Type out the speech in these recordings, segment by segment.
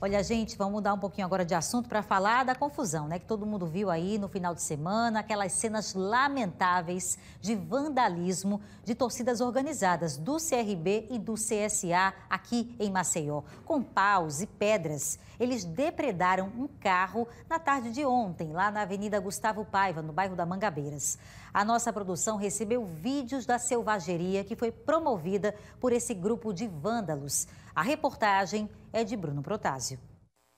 Olha, gente, vamos mudar um pouquinho agora de assunto para falar da confusão, né? Que todo mundo viu aí no final de semana, aquelas cenas lamentáveis de vandalismo de torcidas organizadas do CRB e do CSA aqui em Maceió. Com paus e pedras, eles depredaram um carro na tarde de ontem, lá na Avenida Gustavo Paiva, no bairro da Mangabeiras. A nossa produção recebeu vídeos da selvageria que foi promovida por esse grupo de vândalos. A reportagem é de Bruno Protásio.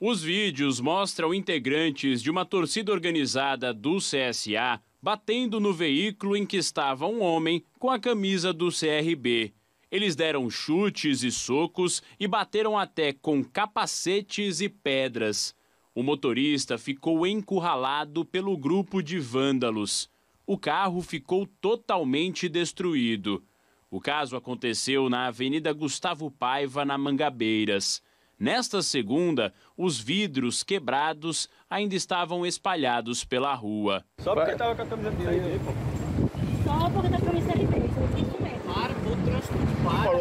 Os vídeos mostram integrantes de uma torcida organizada do CSA batendo no veículo em que estava um homem com a camisa do CRB. Eles deram chutes e socos e bateram até com capacetes e pedras. O motorista ficou encurralado pelo grupo de vândalos. O carro ficou totalmente destruído. O caso aconteceu na Avenida Gustavo Paiva, na Mangabeiras. Nesta segunda, os vidros quebrados ainda estavam espalhados pela rua. Só porque estava com a camisa dele. Só porque estava tá com a camisa dele, isso é mesmo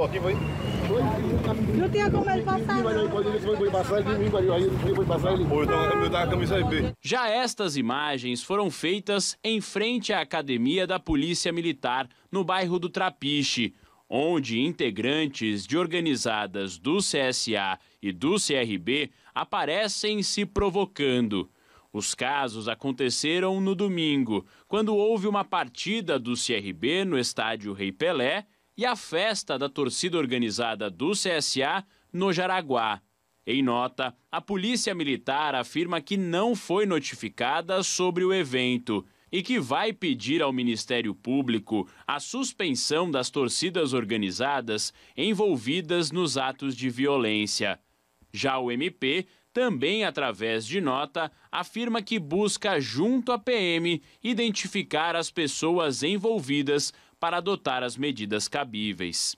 aqui, foi? Não tinha como ele passar. Não. Já estas imagens foram feitas em frente à academia da Polícia Militar, no bairro do Trapiche, onde integrantes de organizadas do CSA e do CRB aparecem se provocando. Os casos aconteceram no domingo, quando houve uma partida do CRB no estádio Rei Pelé e a festa da torcida organizada do CSA no Jaraguá. Em nota, a Polícia Militar afirma que não foi notificada sobre o evento e que vai pedir ao Ministério Público a suspensão das torcidas organizadas envolvidas nos atos de violência. Já o MP, também através de nota, afirma que busca, junto à PM, identificar as pessoas envolvidas para adotar as medidas cabíveis.